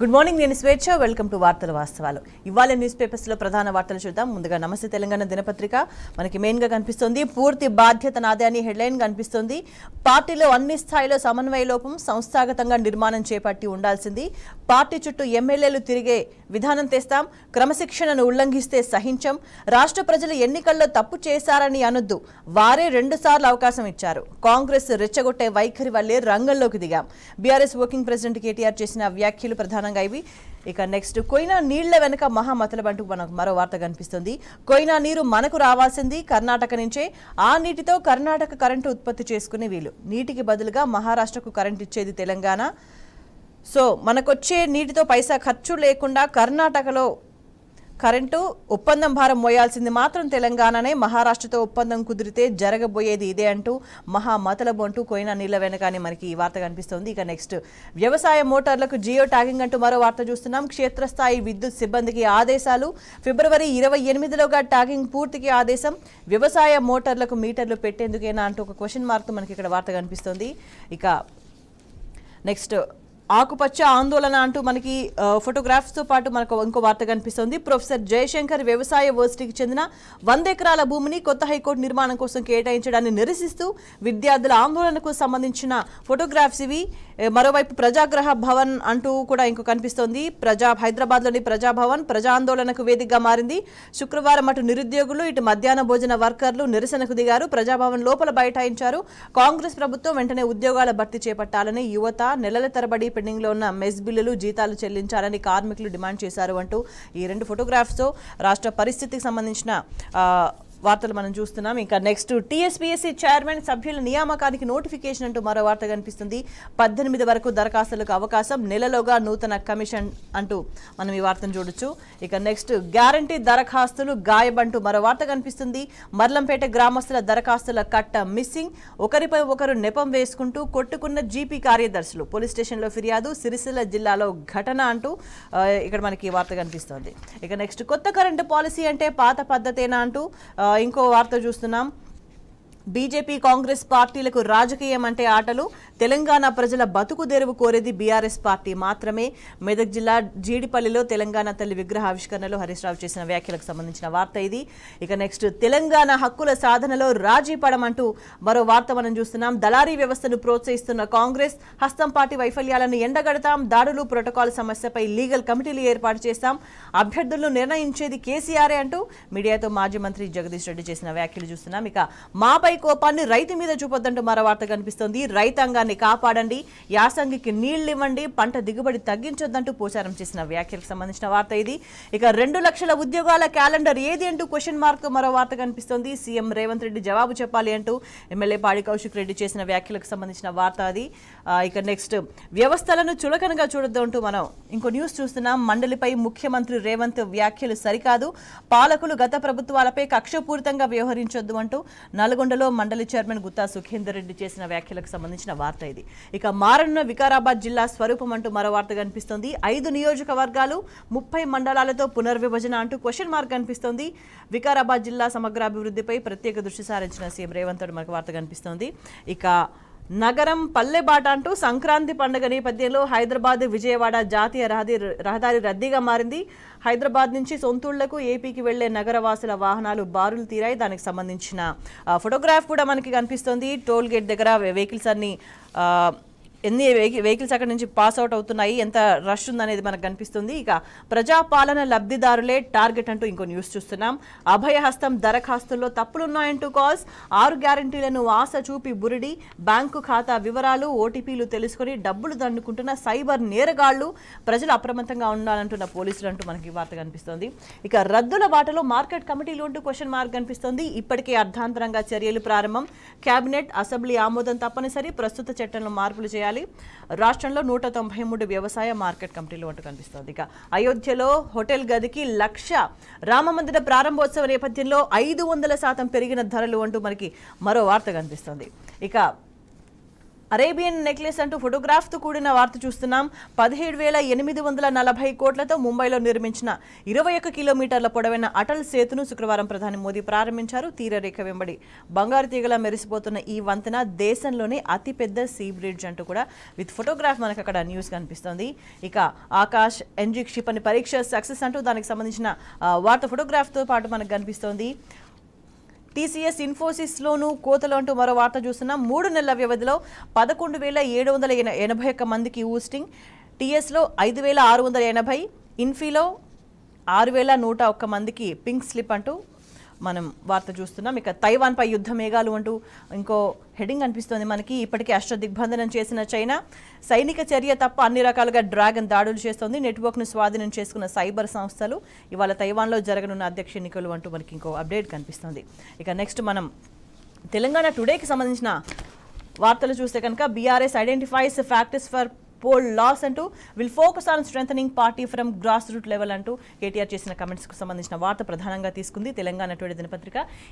good morning నేను స్వేచ్ఛ welcome to వార్తల వాస్తవాలు ఇవాళ న్యూస్ పేపర్స్ లో ప్రధాన వార్తలు చూద్దాం ముందుగా నమస్తే తెలంగాణ దినపత్రిక మనకి మెయిన్ గా కనిపిస్తుంది పూర్తి బాధ్యత నాదే అని హెడ్లైన్ కనిపిస్తుంది పార్టీలో అన్ని స్థాయిలో సమన్వయ లోపం సంస్థాగతంగా నిర్మాణం చేపట్టి ఉండాల్సింది పార్టీ చుట్టూ ఎమ్మెల్యేలు తిరిగే విధానం తెస్తాం క్రమశిక్షణను ఉల్లంఘిస్తే సహించం రాష్ట్ర ప్రజలు ఎన్నికల్లో తప్పు చేశారని అనొద్దు వారే రెండు సార్లు అవకాశం ఇచ్చారు కాంగ్రెస్ రెచ్చగొట్టే వైఖరి వల్లే రంగంలోకి దిగాం బీఆర్ఎస్ వర్కింగ్ ప్రెసిడెంట్ కేటీఆర్ చేసిన వ్యాఖ్యలు ప్రధాన ప్రధానంగా ఇవి ఇక నెక్స్ట్ కొయినా నీళ్ల వెనుక మహామతలబంటూ మనకు మరో వార్త కనిపిస్తుంది కొయినా నీరు మనకు రావాల్సింది కర్ణాటక నుంచే ఆ నీటితో కర్ణాటక కరెంటు ఉత్పత్తి చేసుకునే వీలు నీటికి బదులుగా మహారాష్ట్రకు కరెంట్ ఇచ్చేది తెలంగాణ సో మనకొచ్చే నీటితో పైసా ఖర్చు లేకుండా కర్ణాటకలో కరెంటు ఒప్పందం భారం మోయాల్సింది మాత్రం తెలంగాణనే మహారాష్ట్రతో ఒప్పందం కుదిరితే జరగబోయేది ఇదే అంటూ మహామతలబు అంటూ కోయినా నీళ్ళ వెనకానే మనకి ఈ వార్త కనిపిస్తోంది ఇక నెక్స్ట్ వ్యవసాయ మోటార్లకు జియో ట్యాగింగ్ అంటూ మరో వార్త చూస్తున్నాం క్షేత్రస్థాయి విద్యుత్ సిబ్బందికి ఆదేశాలు ఫిబ్రవరి ఇరవై ఎనిమిదిలోగా ట్యాగింగ్ పూర్తికి ఆదేశం వ్యవసాయ మోటార్లకు మీటర్లు పెట్టేందుకేనా అంటూ ఒక క్వశ్చన్ మార్క్ మనకి ఇక్కడ వార్త కనిపిస్తోంది ఇక నెక్స్ట్ ఆకుపచ్చ ఆందోళన అంటూ మనకి ఫోటోగ్రాఫ్స్తో పాటు మనకు ఇంకో వార్త కనిపిస్తోంది ప్రొఫెసర్ జయశంకర్ వ్యవసాయ యూనివర్సిటీకి చెందిన వంద ఎకరాల భూమిని కొత్త హైకోర్టు నిర్మాణం కోసం కేటాయించడాన్ని నిరసిస్తూ విద్యార్థుల ఆందోళనకు సంబంధించిన ఫోటోగ్రాఫ్స్ ఇవి మరోవైపు ప్రజాగ్రహ భవన్ అంటూ కూడా ఇంకో కనిపిస్తోంది ప్రజా హైదరాబాద్లోని ప్రజాభవన్ ప్రజా ఆందోళనకు వేదికగా మారింది శుక్రవారం అటు నిరుద్యోగులు ఇటు మధ్యాహ్న భోజన వర్కర్లు నిరసనకు దిగారు ప్రజాభవన్ లోపల బైఠాయించారు కాంగ్రెస్ ప్రభుత్వం వెంటనే ఉద్యోగాల భర్తీ చేపట్టాలని యువత నెలల తరబడి లో ఉన్న మెస్ బిల్లులు జీతాలు చెల్లించాలని కార్మికులు డిమాండ్ చేశారు అంటూ ఈ రెండు తో రాష్ట్ర పరిస్థితికి సంబంధించిన వార్తలు మనం చూస్తున్నాం ఇంకా నెక్స్ట్ టీఎస్పీఎస్సీ చైర్మన్ సభ్యుల నియామకానికి నోటిఫికేషన్ అంటూ మరో వార్త కనిపిస్తుంది పద్దెనిమిది వరకు దరఖాస్తులకు అవకాశం నెలలోగా నూతన కమిషన్ అంటూ మనం ఈ వార్తను చూడొచ్చు ఇక నెక్స్ట్ గ్యారంటీ దరఖాస్తులు గాయబంటూ మరో వార్త కనిపిస్తుంది మర్లంపేట గ్రామస్తుల దరఖాస్తుల కట్ట మిస్సింగ్ ఒకరిపై ఒకరు నెపం వేసుకుంటూ కొట్టుకున్న జీపీ కార్యదర్శులు పోలీస్ స్టేషన్లో ఫిర్యాదు సిరిసిల్ల జిల్లాలో ఘటన అంటూ ఇక్కడ మనకి వార్త కనిపిస్తుంది ఇక నెక్స్ట్ కొత్త కరెంటు పాలసీ అంటే పాత పద్ధతేనా అంటూ ఇంకో వార్త చూస్తున్నాం బీజేపీ కాంగ్రెస్ పార్టీలకు రాజకీయం అంటే ఆటలు తెలంగాణ ప్రజల బతుకు దెరువు కోరేది బీఆర్ఎస్ పార్టీ మాత్రమే మెదక్ జిల్లా జీడిపల్లిలో తెలంగాణ తల్లి విగ్రహ ఆవిష్కరణలో హరీష్ రావు చేసిన వ్యాఖ్యలకు సంబంధించిన వార్త ఇది ఇక నెక్స్ట్ తెలంగాణ హక్కుల సాధనలో రాజీ పడమంటూ మరో వార్త మనం చూస్తున్నాం దళారీ వ్యవస్థను ప్రోత్సహిస్తున్న కాంగ్రెస్ హస్తం పార్టీ వైఫల్యాలను ఎండగడతాం దాడులు ప్రోటోకాల్ సమస్యపై లీగల్ కమిటీలు ఏర్పాటు చేస్తాం అభ్యర్థులను నిర్ణయించేది కేసీఆరే అంటూ మీడియాతో మాజీ మంత్రి జగదీష్ రెడ్డి చేసిన వ్యాఖ్యలు చూస్తున్నాం ఇక మాపై కోపాన్ని రైతు మీద చూపొద్దంటూ మరో వార్త కనిపిస్తోంది రైతాంగాన్ని నిసర్గాన్ని కాపాడండి యాసంగికి నీళ్లు ఇవ్వండి పంట దిగుబడి తగ్గించొద్దంటూ పోచారం చేసిన వ్యాఖ్యలకు సంబంధించిన వార్త ఇది ఇక రెండు లక్షల ఉద్యోగాల క్యాలెండర్ ఏది అంటూ క్వశ్చన్ మార్క్ మరో వార్త కనిపిస్తోంది సీఎం రేవంత్ రెడ్డి జవాబు చెప్పాలి అంటూ ఎమ్మెల్యే పాడి కౌశిక్ రెడ్డి చేసిన వ్యాఖ్యలకు సంబంధించిన వార్త అది ఇక నెక్స్ట్ వ్యవస్థలను చులకనగా చూడొద్దు అంటూ మనం ఇంకో న్యూస్ చూస్తున్నాం మండలిపై ముఖ్యమంత్రి రేవంత్ వ్యాఖ్యలు సరికాదు పాలకులు గత ప్రభుత్వాలపై కక్షపూరితంగా వ్యవహరించొద్దు అంటూ నల్గొండలో మండలి చైర్మన్ గుత్తా సుఖేందర్ రెడ్డి చేసిన వ్యాఖ్యలకు సంబంధించిన వార్త వార్త ఇది ఇక మారన్న వికారాబాద్ జిల్లా స్వరూపం అంటూ మరో వార్త కనిపిస్తోంది ఐదు నియోజకవర్గాలు ముప్పై మండలాలతో పునర్విభజన అంటూ క్వశ్చన్ మార్క్ కనిపిస్తోంది వికారాబాద్ జిల్లా సమగ్ర అభివృద్ధిపై ప్రత్యేక దృష్టి సారించిన సీఎం రేవంత్ మనకు వార్త కనిపిస్తోంది ఇక నగరం పల్లెబాట అంటూ సంక్రాంతి పండుగ నేపథ్యంలో హైదరాబాద్ విజయవాడ జాతీయ రహదారి రహదారి రద్దీగా మారింది హైదరాబాద్ నుంచి సొంతూళ్లకు ఏపీకి వెళ్లే నగరవాసుల వాహనాలు బారులు తీరాయి దానికి సంబంధించిన ఫోటోగ్రాఫ్ కూడా మనకి కనిపిస్తుంది టోల్ గేట్ దగ్గర వెహికల్స్ అన్ని ఎన్ని వెహికల్స్ అక్కడ నుంచి పాస్ అవుట్ అవుతున్నాయి ఎంత రష్ ఉందనేది మనకు కనిపిస్తుంది ఇక ప్రజాపాలన లబ్ధిదారులే టార్గెట్ అంటూ ఇంకో న్యూస్ చూస్తున్నాం అభయహస్తం దరఖాస్తుల్లో తప్పులున్నాయంటూ కాల్స్ ఆరు గ్యారంటీలను ఆశ చూపి బురిడి బ్యాంకు ఖాతా వివరాలు ఓటీపీలు తెలుసుకుని డబ్బులు దండుకుంటున్న సైబర్ నేరగాళ్లు ప్రజలు అప్రమత్తంగా ఉండాలంటున్న పోలీసులు అంటూ మనకి వార్త కనిపిస్తోంది ఇక రద్దుల బాటలో మార్కెట్ కమిటీలు అంటూ క్వశ్చన్ మార్క్ కనిపిస్తోంది ఇప్పటికే అర్ధాంతరంగా చర్యలు ప్రారంభం కేబినెట్ అసెంబ్లీ ఆమోదం తప్పనిసరి ప్రస్తుత చట్టంలో మార్పులు చేయాలి చేయాలి రాష్ట్రంలో నూట తొంభై మూడు వ్యవసాయ మార్కెట్ కమిటీలు అంటూ కనిపిస్తోంది ఇక అయోధ్యలో హోటల్ గదికి లక్ష రామమందిర ప్రారంభోత్సవ నేపథ్యంలో ఐదు వందల శాతం పెరిగిన ధరలు అంటూ మనకి మరో వార్త కనిపిస్తోంది ఇక అరేబియన్ నెక్లెస్ అంటూ ఫోటోగ్రాఫ్తో కూడిన వార్త చూస్తున్నాం పదిహేడు వేల ఎనిమిది వందల నలభై కోట్లతో ముంబైలో నిర్మించిన ఇరవై ఒక్క కిలోమీటర్ల పొడవైన అటల్ సేతును శుక్రవారం ప్రధాని మోదీ ప్రారంభించారు తీరరేఖ వెంబడి బంగారు తీగలా మెరిసిపోతున్న ఈ వంతెన దేశంలోనే అతిపెద్ద సీ బ్రిడ్జ్ అంటూ కూడా విత్ ఫోటోగ్రాఫ్ మనకు అక్కడ న్యూస్ కనిపిస్తోంది ఇక ఆకాష్ ఎన్జీ క్షిపణి పరీక్ష సక్సెస్ అంటూ దానికి సంబంధించిన వార్త ఫోటోగ్రాఫ్తో పాటు మనకు కనిపిస్తోంది టీసీఎస్ ఇన్ఫోసిస్లోనూ కోతలు అంటూ మరో వార్త చూస్తున్నాం మూడు నెలల వ్యవధిలో పదకొండు వేల ఏడు వందల ఎనభై ఒక్క మందికి ఊస్టింగ్ టీఎస్లో ఐదు వేల ఆరు వందల ఎనభై ఇన్ఫీలో ఆరు వేల నూట ఒక్క మందికి పింక్ స్లిప్ అంటూ మనం వార్త చూస్తున్నాం ఇక పై యుద్ధ మేఘాలు అంటూ ఇంకో హెడింగ్ అనిపిస్తుంది మనకి ఇప్పటికే దిగ్బంధనం చేసిన చైనా సైనిక చర్య తప్ప అన్ని రకాలుగా డ్రాగన్ దాడులు చేస్తోంది నెట్వర్క్ను స్వాధీనం చేసుకున్న సైబర్ సంస్థలు ఇవాళ తైవాన్లో జరగనున్న అధ్యక్ష ఎన్నికలు అంటూ మనకి ఇంకో అప్డేట్ కనిపిస్తుంది ఇక నెక్స్ట్ మనం తెలంగాణ టుడేకి సంబంధించిన వార్తలు చూస్తే కనుక BRS identifies factors for poll loss అంటూ will focus on strengthening party from grass root level అంటూ కేటీఆర్ చేసిన కమెంట్స్కు సంబంధించిన వార్త ప్రధానంగా తీసుకుంది తెలంగాణ టువంటి దినపత్రిక